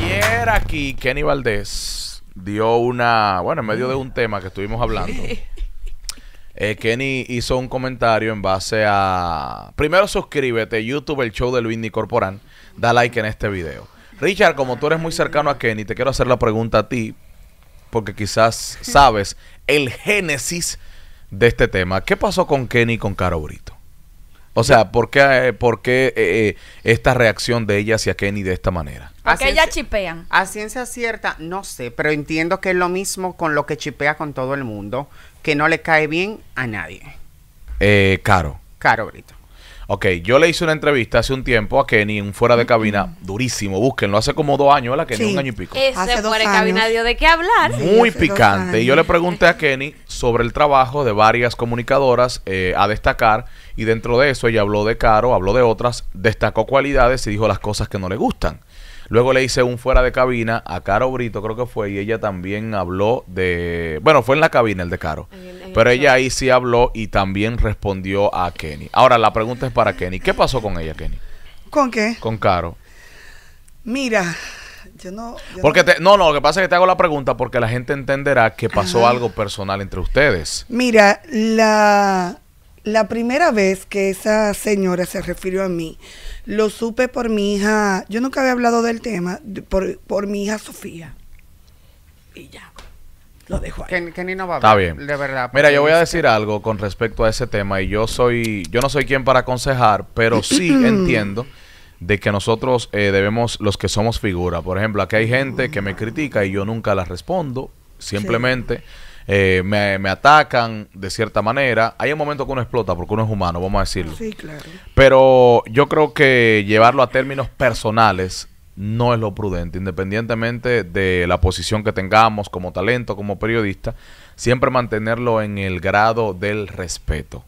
Y era aquí Kenny Valdés dio una, bueno, en medio de un tema que estuvimos hablando. Eh, Kenny hizo un comentario en base a. Primero suscríbete, YouTube, el show de Luis Corporán. Da like en este video. Richard, como tú eres muy cercano a Kenny, te quiero hacer la pregunta a ti, porque quizás sabes el génesis de este tema. ¿Qué pasó con Kenny con Caro Brito? O sea, ¿por qué, eh, por qué eh, eh, esta reacción de ella hacia Kenny de esta manera? qué ellas chipean. A ciencia cierta, no sé, pero entiendo que es lo mismo con lo que chipea con todo el mundo, que no le cae bien a nadie. Eh, Caro. Caro Brito. Ok, yo le hice una entrevista hace un tiempo a Kenny un Fuera de Cabina, mm-hmm. durísimo, búsquenlo, hace como dos años, la Kenny? Un año y pico. Ese Fuera de Cabina dio de qué hablar. Muy picante. Y yo le pregunté a Kenny sobre el trabajo de varias comunicadoras eh, a destacar y dentro de eso ella habló de Caro, habló de otras, destacó cualidades y dijo las cosas que no le gustan. Luego le hice un fuera de cabina a Caro Brito, creo que fue, y ella también habló de. Bueno, fue en la cabina el de Caro. Pero ella ahí sí habló y también respondió a Kenny. Ahora la pregunta es para Kenny. ¿Qué pasó con ella, Kenny? ¿Con qué? Con Caro. Mira, yo no. porque no... no, lo que pasa es que te hago la pregunta porque la gente entenderá que pasó algo personal entre ustedes. Mira, la, la primera vez que esa señora se refirió a mí, lo supe por mi hija. Yo nunca había hablado del tema, por, por mi hija Sofía. Y ya. Lo dejo ahí. Kenny no va a Está bien. De verdad. Mira, yo voy a decir algo con respecto a ese tema y yo soy, yo no soy quien para aconsejar, pero sí entiendo de que nosotros eh, debemos, los que somos figura. Por ejemplo, aquí hay gente que me critica y yo nunca la respondo, simplemente. Eh, me, me, atacan de cierta manera. Hay un momento que uno explota porque uno es humano, vamos a decirlo. Sí, claro. Pero yo creo que llevarlo a términos personales no es lo prudente, independientemente de la posición que tengamos como talento, como periodista, siempre mantenerlo en el grado del respeto.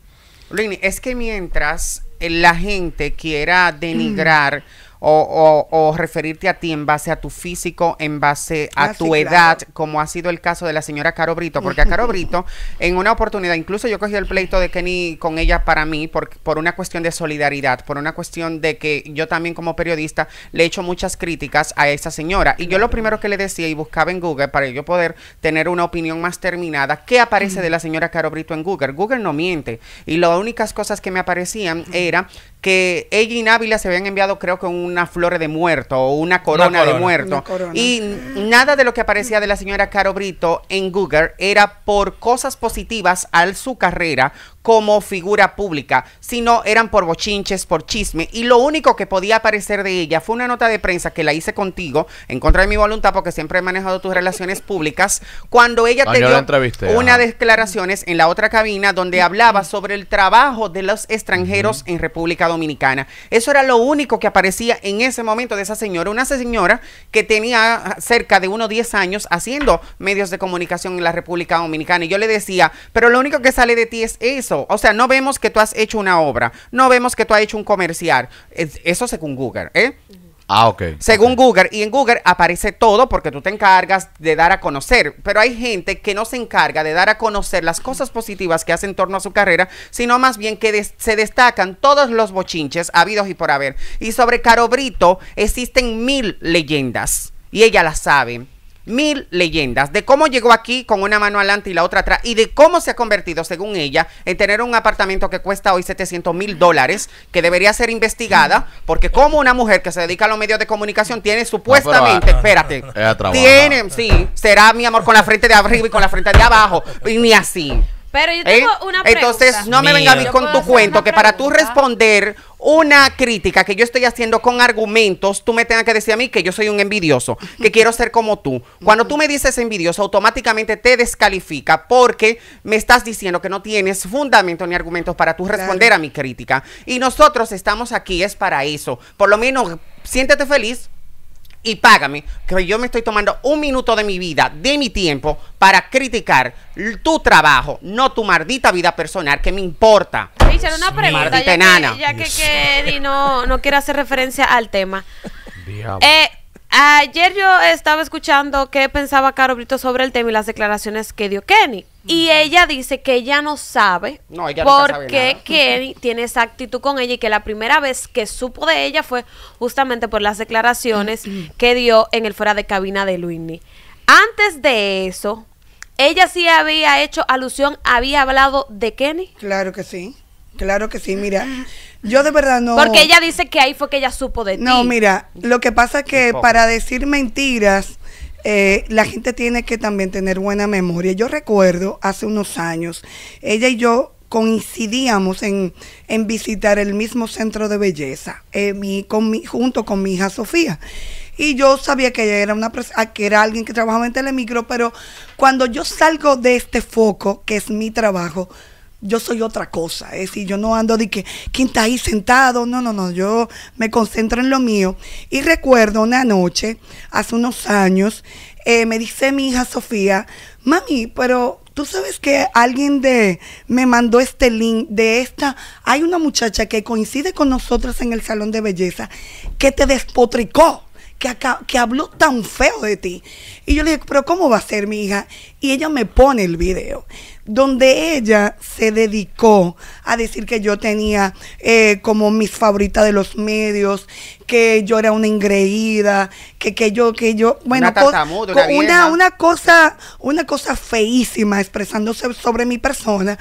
es que mientras eh, la gente quiera denigrar... o, referirte a ti en base a tu físico, en base a ah, tu edad, como ha sido el caso de la señora Caro Brito, porque a Caro Brito, en una oportunidad, incluso yo cogí el pleito de Kenny con ella para mí, por, por una cuestión de solidaridad, por una cuestión de que yo también como periodista le he hecho muchas críticas a esa señora. Y yo lo primero que le decía y buscaba en Google para yo poder tener una opinión más terminada, ¿qué aparece de la señora Caro Brito en Google? Google no miente. Y las únicas cosas que me aparecían era que ella y Návila se habían enviado creo que una flor de muerto o una corona, de muerto. Y nada de lo que aparecía de la señora Caro Brito en Google era por cosas positivas a su carrera como figura pública, sino eran por bochinches, por chisme. Y lo único que podía aparecer de ella fue una nota de prensa que la hice contigo, en contra de mi voluntad, porque siempre he manejado tus relaciones públicas, cuando ella te dio unas declaraciones en la otra cabina donde hablaba sobre el trabajo de los extranjeros en República Dominicana. Eso era lo único que aparecía en ese momento de esa señora, una señora que tenía cerca de unos 10 años haciendo medios de comunicación en la República Dominicana. Y yo le decía, pero lo único que sale de ti es eso o sea, no vemos que tú has hecho una obra, no vemos que tú has hecho un comercial. eso según Google, ¿eh? Ah, ok. Según Google, y en Google aparece todo porque tú te encargas de dar a conocer, pero hay gente que no se encarga de dar a conocer las cosas positivas que hace en torno a su carrera, sino más bien que se destacan todos los bochinches habidos y por haber. Y sobre Caro Brito existen mil leyendas y ella las sabe mil leyendas de cómo llegó aquí con una mano adelante y la otra atrás y de cómo se ha convertido, según ella, en tener un apartamento que cuesta hoy 700 mil dólares, que debería ser investigada, porque como una mujer que se dedica a los medios de comunicación tiene supuestamente, ah, espérate, tiene, sí, será mi amor con la frente de arriba y con la frente de abajo, y ni así. Pero yo ¿Eh? tengo una pregunta. Entonces, no me venga a mí con tu cuento, que para tú responder una crítica que yo estoy haciendo con argumentos, tú me tengas que decir a mí que yo soy un envidioso, que quiero ser como tú. Cuando tú me dices envidioso, automáticamente te descalifica porque me estás diciendo que no tienes fundamento ni argumentos para tú responder a mi crítica. Y nosotros estamos aquí, es para eso. Por lo menos, siéntete feliz, y págame, que yo me estoy tomando un minuto de mi vida, de mi tiempo, para criticar tu trabajo, no tu maldita vida personal, que me importa. Dice una pregunta. ya Que, ya que, no, no quiere hacer referencia al tema. Eh, ayer yo estaba escuchando qué pensaba Caro Brito sobre el tema y las declaraciones que dio Kenny. Y ella dice que ella no sabe por qué Kenny tiene esa actitud con ella y que la primera vez que supo de ella fue justamente por las declaraciones que dio en el fuera de cabina de Luini. Antes de eso, ella sí había hecho alusión, había hablado de Kenny. Claro que sí. Claro que sí, mira. Yo de verdad no. Porque ella dice que ahí fue que ella supo de ti. No, mira, lo que pasa es que para decir mentiras eh, la gente tiene que también tener buena memoria. Yo recuerdo hace unos años, ella y yo coincidíamos en, en visitar el mismo centro de belleza eh, mi, con mi, junto con mi hija Sofía. Y yo sabía que ella era una ah, que era alguien que trabajaba en Telemicro, pero cuando yo salgo de este foco, que es mi trabajo, yo soy otra cosa. Es decir, yo no ando de que, ¿quién está ahí sentado? No, no, no, yo me concentro en lo mío. Y recuerdo una noche, hace unos años, eh, me dice mi hija Sofía, mami, pero tú sabes que alguien de me mandó este link de esta, hay una muchacha que coincide con nosotras en el salón de belleza que te despotricó que, habló tan feo de ti. Y yo le dije, pero ¿cómo va a ser mi hija? Y ella me pone el video, donde ella se dedicó a decir que yo tenía eh, como mis favoritas de los medios, que yo era una ingreída, que, yo, que yo, bueno, una, una, cosa, una cosa feísima expresándose sobre mi persona.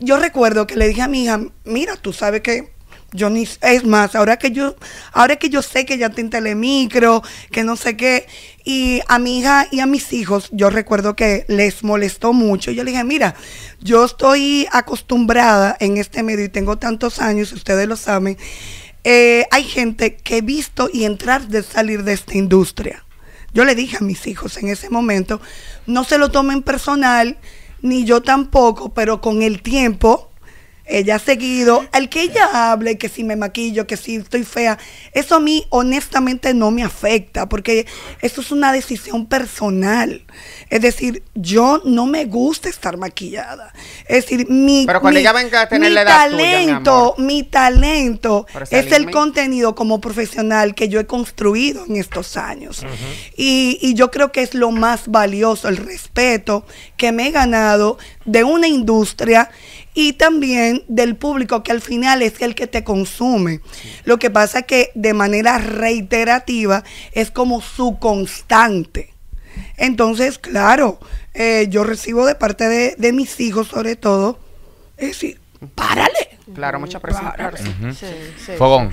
Yo recuerdo que le dije a mi hija, mira, tú sabes que yo ni es más ahora que yo ahora que yo sé que ya tiene en telemicro que no sé qué y a mi hija y a mis hijos yo recuerdo que les molestó mucho yo le dije mira yo estoy acostumbrada en este medio y tengo tantos años ustedes lo saben eh, hay gente que he visto y entrar de salir de esta industria yo le dije a mis hijos en ese momento no se lo tomen personal ni yo tampoco pero con el tiempo ella ha seguido, al que ella hable, que si me maquillo, que si estoy fea, eso a mí honestamente no me afecta, porque eso es una decisión personal. Es decir, yo no me gusta estar maquillada. Es decir, mi, mi, talento, mi, talento es el contenido como profesional que yo he construido en estos años. y, y yo creo que es lo más valioso, el respeto que me he ganado de una industria y también del público que al final es el que te consume. Lo que pasa es que de manera reiterativa es como su constante. Entonces, claro, eh, yo recibo de parte de, mis hijos sobre todo, es decir, párale. Claro, mucha presión. Fogón.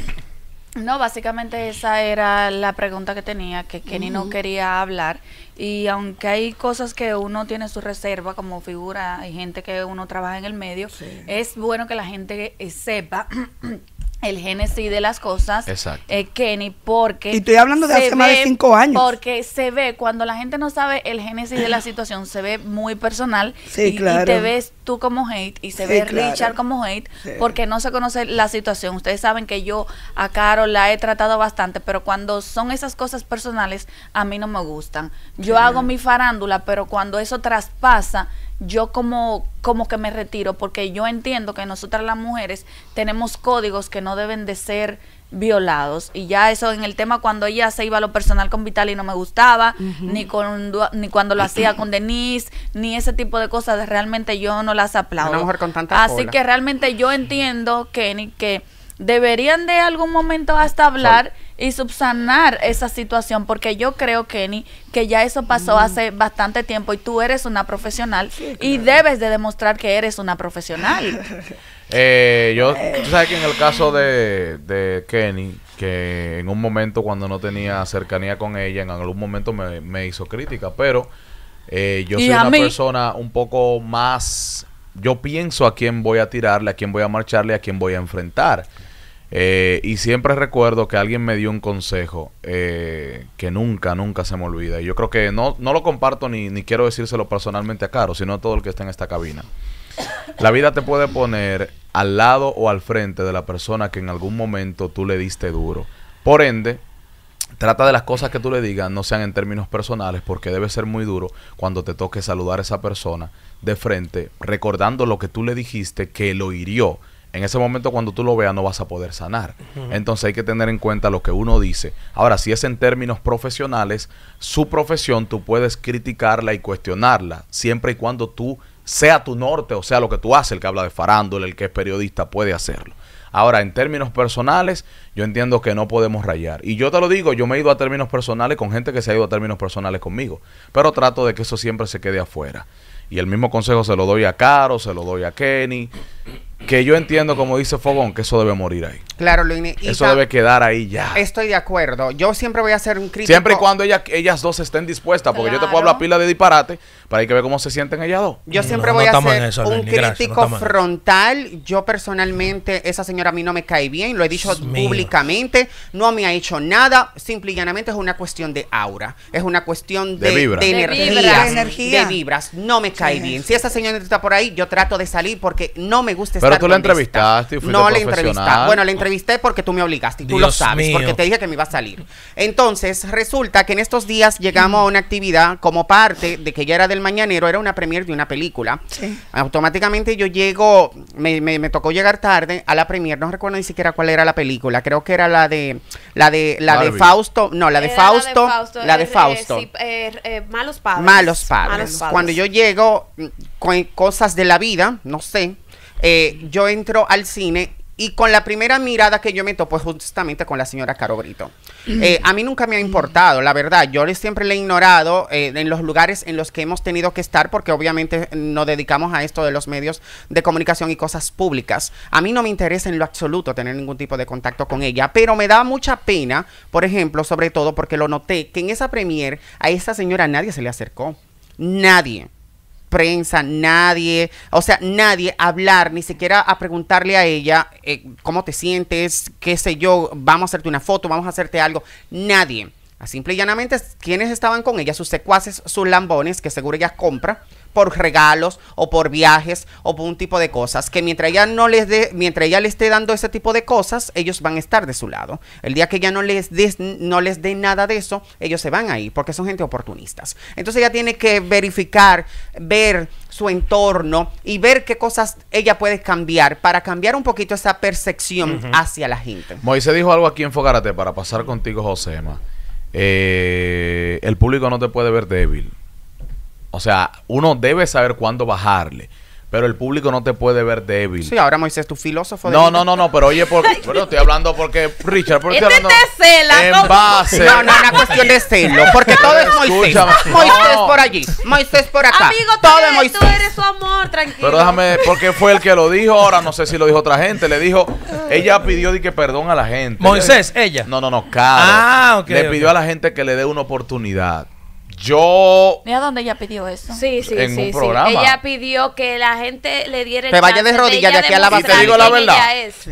No, básicamente esa era la pregunta que tenía, que Kenny no quería hablar y aunque hay cosas que uno tiene su reserva como figura, hay gente que uno trabaja en el medio, es bueno que la gente eh, sepa el génesis de las cosas, eh, Kenny, porque... Y estoy hablando de hace más de cinco años. Porque se ve, cuando la gente no sabe el génesis de la situación, se ve muy personal. Sí, y, claro. y te ves tú como hate y se ve Richard como hate, porque no se conoce la situación. Ustedes saben que yo a Carol la he tratado bastante, pero cuando son esas cosas personales, a mí no me gustan. Yo hago mi farándula, pero cuando eso traspasa, yo como, como que me retiro, porque yo entiendo que nosotras las mujeres tenemos códigos que no deben de ser violados. Y ya eso en el tema cuando ella se iba a lo personal con Vitali no me gustaba, ni, con, ni cuando lo hacía con Denise, ni ese tipo de cosas, realmente yo no las aplaudo. con tanta Así que realmente yo entiendo, Kenny, que deberían de algún momento hasta hablar y subsanar esa situación, porque yo creo, Kenny, que ya eso pasó hace bastante tiempo y tú eres una profesional y debes de demostrar que eres una profesional. Eh, yo, tú sabes que en el caso de, Kenny, que en un momento cuando no tenía cercanía con ella, en algún momento me, hizo crítica, pero eh, yo soy una persona un poco más... Yo pienso a quién voy a tirarle, a quién voy a marcharle, a quién voy a enfrentar. Eh, y siempre recuerdo que alguien me dio un consejo eh, que nunca, nunca se me olvida. Y yo creo que no, no lo comparto ni, ni quiero decírselo personalmente a Caro, sino a todo el que está en esta cabina. La vida te puede poner al lado o al frente de la persona que en algún momento tú le diste duro. Por ende, Trata de las cosas que tú le digas no sean en términos personales porque debe ser muy duro cuando te toque saludar a esa persona de frente recordando lo que tú le dijiste que lo hirió en ese momento cuando tú lo veas no vas a poder sanar. Entonces hay que tener en cuenta lo que uno dice. Ahora, si es en términos profesionales, su profesión tú puedes criticarla y cuestionarla, siempre y cuando tú sea tu norte, o sea, lo que tú haces, el que habla de farándula, el que es periodista, puede hacerlo. Ahora, en términos personales, yo entiendo que no podemos rayar. Y yo te lo digo, yo me he ido a términos personales con gente que se ha ido a términos personales conmigo, pero trato de que eso siempre se quede afuera. Y el mismo consejo se lo doy a Caro, se lo doy a Kenny que yo entiendo, como dice Fogón, que eso debe morir ahí. Claro, Eso debe quedar ahí ya. Estoy de acuerdo. Yo siempre voy a hacer un crítico. Siempre y cuando ellas dos estén dispuestas, porque yo te puedo hablar pila de disparate para que ver cómo se sienten ellas dos. Yo siempre voy a ser un crítico frontal. Yo personalmente, esa señora a mí no me cae bien, lo he dicho públicamente, no me ha hecho nada. Simple y llanamente es una cuestión de aura, es una cuestión de, de, vibra. de, de de, vibras. No me cae bien. Si esa señora está por ahí, yo trato de salir porque no me gusta pero tú la entrevistaste y No la entrevisté. Bueno, la entrevisté porque tú me obligaste y tú lo sabes, porque te dije que me iba a salir. Entonces, resulta que en estos días llegamos a una actividad como parte de que ya era del mañanero, era una premiere de una película. Automáticamente yo llego, me, tocó llegar tarde a la premiere, no recuerdo ni siquiera cuál era la película, creo que era la de la de la de Fausto, no, la de Fausto, la de Fausto. Eh, eh, eh, malos padres. Malos padres. Malos padres. Cuando yo llego mm, con cosas de la vida, no sé, eh, yo entro al cine y con la primera mirada que yo me topo justamente con la señora Caro Brito. Eh, a mí nunca me ha importado, la verdad. Yo siempre le he ignorado eh, en los lugares en los que hemos tenido que estar, porque obviamente nos dedicamos a esto de los medios de comunicación y cosas públicas. A mí no me interesa en lo absoluto tener ningún tipo de contacto con ella, pero me da mucha pena, por ejemplo, sobre todo porque lo noté, que en esa premier a esa señora nadie se le acercó. Nadie prensa, nadie, o sea, nadie a hablar, ni siquiera a preguntarle a ella eh, cómo te sientes, qué sé yo, vamos a hacerte una foto, vamos a hacerte algo, nadie. A simple y llanamente, quienes estaban con ella, sus secuaces, sus lambones, que seguro ella compra, por regalos o por viajes o por un tipo de cosas, que mientras ella no les dé, mientras ella le esté dando ese tipo de cosas, ellos van a estar de su lado. El día que ella no les no les dé nada de eso, ellos se van a ir porque son gente oportunistas. Entonces ella tiene que verificar, ver su entorno y ver qué cosas ella puede cambiar para cambiar un poquito esa percepción hacia la gente. Moisés dijo algo aquí en para pasar contigo, Josema. Eh, el público no te puede ver débil. O sea, uno debe saber cuándo bajarle. Pero el público no te puede ver débil. Sí, ahora Moisés, tu filósofo. no, no, no, no, pero oye, por, bueno, estoy hablando porque Richard, porque estoy este hablando. Cela, en base. No, no, una cuestión de celo, porque todo es Moisés. Moisés por allí, Moisés por acá. Amigo, todo es Moisés. tú eres su amor, tranquilo. Pero déjame, porque fue el que lo dijo, ahora no sé si lo dijo otra gente, le dijo, ella pidió di que perdón a la gente. Moisés, ella. No, no, no, claro. Ah, ok. Le pidió a la gente que le dé una oportunidad. Yo. Mira dónde ella pidió eso. Sí, sí, sí, Ella pidió que la gente le diera. Te vaya de rodillas de, la te digo la verdad.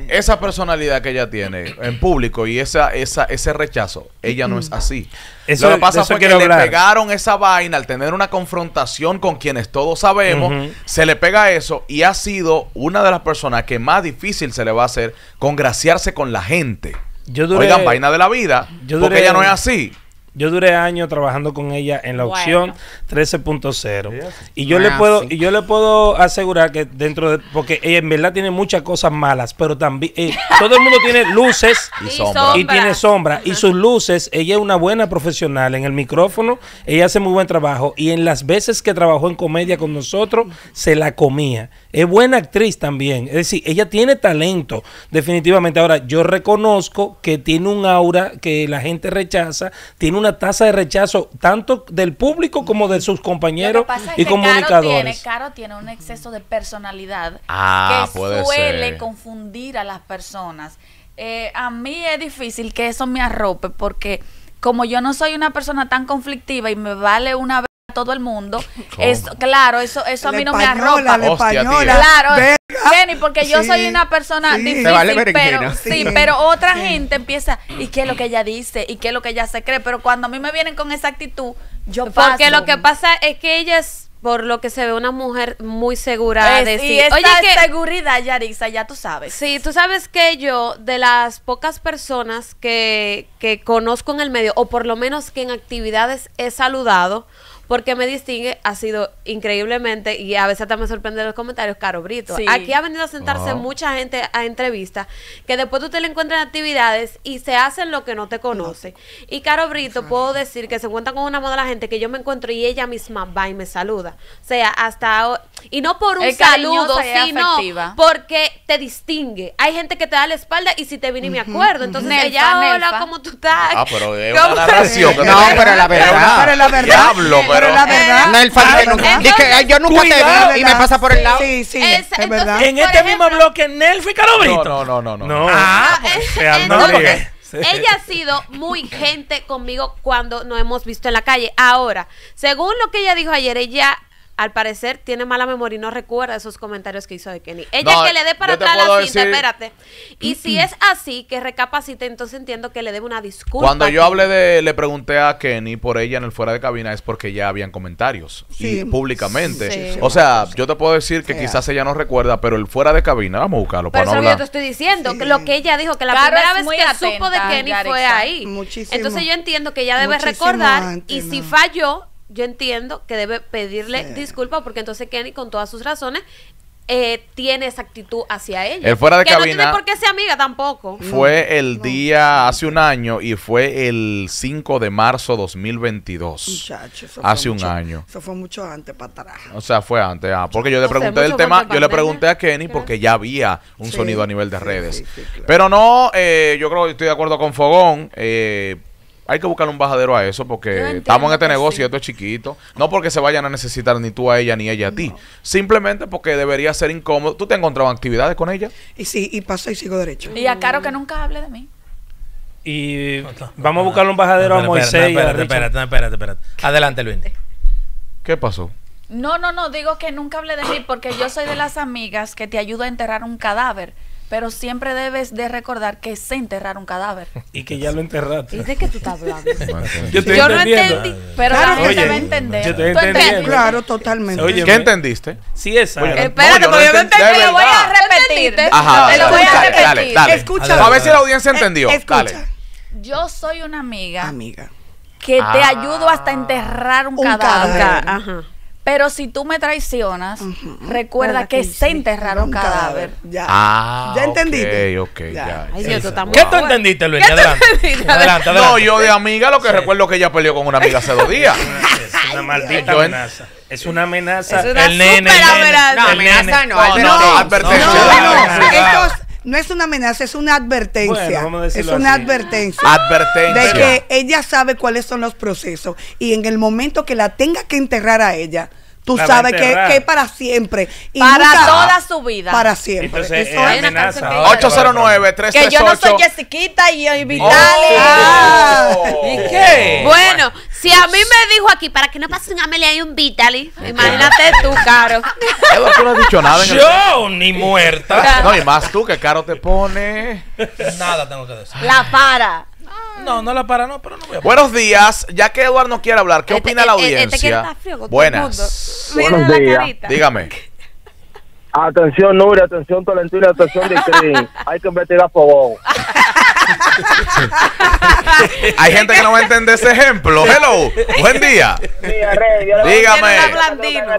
Esa personalidad que ella tiene en público y esa, ese rechazo, ella no es mm. así. Eso, lo pasa porque le pegaron esa vaina al tener una confrontación con quienes todos sabemos, se le pega eso y ha sido una de las personas que más difícil se le va a hacer congraciarse con la gente. Yo Oigan, vaina de la vida, porque ella no es así. Yo duré años trabajando con ella en la opción 13.0. Y yo le ah, puedo y yo le puedo asegurar que dentro de porque ella en verdad tiene muchas cosas malas, pero también eh, todo el mundo tiene luces y, sombras y tiene sombra y sus luces, ella es una buena profesional en el micrófono, ella hace muy buen trabajo y en las veces que trabajó en comedia con nosotros se la comía. Es buena actriz también. Es decir, ella tiene talento, definitivamente. Ahora, yo reconozco que tiene un aura que la gente rechaza, tiene una tasa de rechazo tanto del público como de sus compañeros y comunicadores. Caro tiene, Caro tiene, un exceso de personalidad ah, que suele confundir a las personas. Eh, a mí es difícil que eso me arrope porque como yo no soy una persona tan conflictiva y me vale una vez todo el mundo. Es, claro, eso, eso a mí no me arropa. claro, Jenny, porque yo soy una persona difícil, pero, sí. pero otra gente empieza, ¿y qué es lo que ella dice? ¿Y qué es lo que ella se cree? Pero cuando a mí me vienen con esa actitud, yo paso. Porque lo que pasa es que ella es por lo que se ve una mujer muy segura de sí. Oye, seguridad, Yarisa, ya tú sabes. Sí, tú sabes que yo, de las pocas personas que, que conozco en el medio, o por lo menos que en actividades he saludado, porque me distingue ha sido increíblemente, y a veces hasta me sorprende los comentarios, Caro Brito. Aquí ha venido a sentarse mucha gente a entrevistas, que después tú te le encuentras actividades y se hacen lo que no te conoce Y Caro Brito, puedo decir que se cuenta con una moda la gente que yo me encuentro y ella misma va y me saluda. O sea, hasta... Y no por un saludo, sino porque te distingue. Hay gente que te da la espalda y si te viene y me acuerdo. Entonces, ella, hola, ¿cómo tú estás? Ah, pero es una no, pero la verdad. Pero la verdad pero, la verdad. No, yo nunca te vi y me pasa por el lado. Sí, sí, es, verdad. En este mismo bloque, Nelfi Calobrito. No, no, no, no. No, ah, ah eh, ella ha sido muy gente conmigo cuando nos hemos visto en la calle. Ahora, según lo que ella dijo ayer, ella al parecer tiene mala memoria y no recuerda esos comentarios que hizo de Kenny. Ella que le dé para atrás la decir... espérate. Y si es así, que recapacite, entonces entiendo que le debe una disculpa. Cuando yo hablé de, le pregunté a Kenny por ella en el fuera de cabina, es porque ya habían comentarios. Y públicamente. o sea, yo te puedo decir que quizás ella no recuerda, pero el fuera de cabina, vamos a buscarlo para no hablar. yo te estoy diciendo, que lo que ella dijo, que la primera vez que supo de Kenny fue ahí. entonces yo entiendo que ella debe recordar y si falló, yo entiendo que debe pedirle disculpas porque entonces Kenny, con todas sus razones, eh, tiene esa actitud hacia ella. Eh, fuera de que no tiene por qué ser amiga tampoco. Fue el día hace un año y fue el 5 de marzo 2022. hace un año. Eso fue mucho antes para atrás. O sea, fue antes. Ah, porque yo le pregunté del tema, yo le pregunté a Kenny porque ya había un sonido a nivel de redes. Pero no, eh, yo creo que estoy de acuerdo con Fogón. Eh, hay que buscar un bajadero a eso porque estamos en este negocio y esto es chiquito. No porque se vayan a necesitar ni tú a ella ni ella a ti. Simplemente porque debería ser incómodo. ¿Tú te encontrado actividades con ella? Y sí, y paso y sigo derecho. Y a Caro que nunca hable de mí. Y vamos a buscar un bajadero a Moisés. Espérate, espérate, espérate, espérate. Adelante, Luis. Eh. ¿Qué pasó? No, no, no, digo que nunca hable de mí porque yo soy de las amigas que te ayudo a enterrar un cadáver pero siempre debes de recordar que se enterrar un cadáver. Y que ya lo enterraste. ¿Y de qué tú estás hablando? yo, no entendí, pero claro, la gente va a entender. Yo Claro, totalmente. Oye, ¿Qué entendiste? Sí, esa. Espérate, porque yo entendí, lo voy a repetir. Ajá, te lo voy a repetir. A ver si la audiencia entendió. Eh, escucha. Yo soy una amiga. Amiga. Que te ah. ayudo hasta enterrar un, cadáver. Ajá. Pero si tú me traicionas, recuerda que se enterraron cadáver. Ya. Ah, ¿Ya entendiste? Ok, ok, ya. ¿Qué tú entendiste, Luis? Adelante. Adelante, No, yo de amiga lo que recuerdo recuerdo que ella peleó con una amiga hace dos días. es una maldita amenaza. Es una amenaza. el nene, amenaza. No, no. No, no, no, no, no, no es una amenaza, es una advertencia. es una advertencia. Advertencia. De que ella sabe cuáles son los procesos y en el momento que la tenga que enterrar a ella, tú sabes que, que para siempre. para toda su vida. Para siempre. Eso eh, es 809 338 Que yo no soy Jessiquita y oh. Vitali. Ah. ¿Y qué? Bueno, si a mí me dijo aquí, para que no pase un Amelia y un Vitali, imagínate tú, Caro. Eva, tú no has dicho nada. En el- Yo ni muerta. No, y más tú que caro te pone. Nada tengo que decir. La para. No, no la para, no, pero no voy a Buenos días. Ya que Eduardo no quiere hablar, ¿qué este, opina eh, la eh, este audiencia? frío todo el Buenas. Buenos días. Dígame. Atención, Nuri, atención, Tolentino, atención, Dicrin. Hay que a fogón. Hay gente que no va a entender ese ejemplo. Hello, buen día. Dígame. Ya no, es tolentino,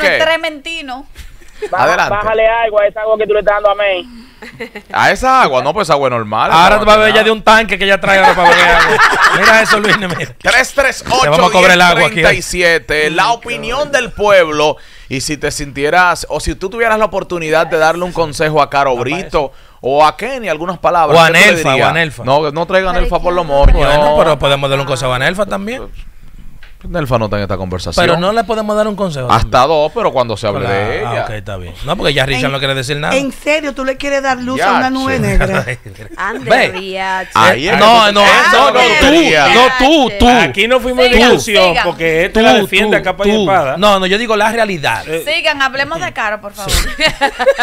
es trementino. Adelante. Bájale agua, a esa agua que tú le estás dando a mí. A esa agua, no, pues agua normal. Ahora te vas a ver ya de un tanque que ya trae para beber agua. Mira eso, Luis. 338 vamos 37, ¿eh? La opinión del pueblo. Y si te sintieras, o si tú tuvieras la oportunidad de darle un consejo a Caro Brito. O a Kenny algunas palabras. O a Nelfa, No, no traigan Nelfa por los moños. Bueno, pero podemos darle un cosa a Nelfa también. Pues Nelfa no está en esta conversación. Pero no le podemos dar un consejo. Hasta dos, pero cuando se hable de ella. Ah, ok, está bien. No, porque ya Richard no quiere decir nada. ¿En serio tú le quieres dar luz a una nube negra? Andrea. no, no, no, no, tú, no, tú, tú. Aquí no fuimos de discusión porque esto la defiende a capa y espada. No, no, yo digo la realidad. Eh, Sigan, hablemos de caro, por favor.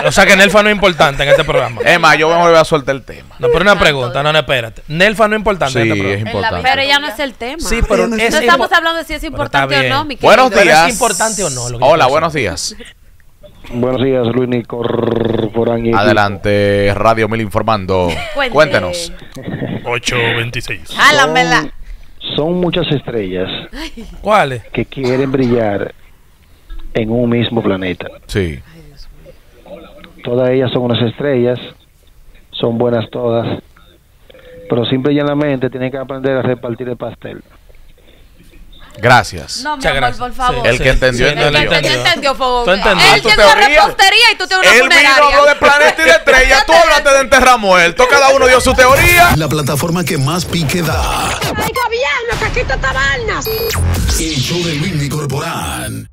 o sea que Nelfa no es importante en este programa. Es más, yo voy a volver a soltar el tema. No, pero una pregunta, no, no, espérate. Nelfa no es importante en este programa. Pero ya no es el tema. Sí, pero no estamos hablando si es importante o no, mi Buenos importante o no? Hola, buenos días. buenos días, Luis Adelante, Radio Mil informando. Cuéntenos. 826. Son, son muchas estrellas. ¿Cuáles? Que quieren brillar en un mismo planeta. Sí. Todas ellas son unas estrellas, son buenas todas, pero simple y mente tienen que aprender a repartir el pastel. Gracias. No, mi amor, por favor. El que entendió, entendió. El que entendió, entendió, Tú Él tiene una repostería y tú tienes una funeraria. Él vino, habló de planeta y de estrella. Tú hablaste de enterrar muerto. Cada uno dio su teoría. La plataforma que más pique da. Hay gobierno que tabarnas. tabernas. El show de Luis Corporán.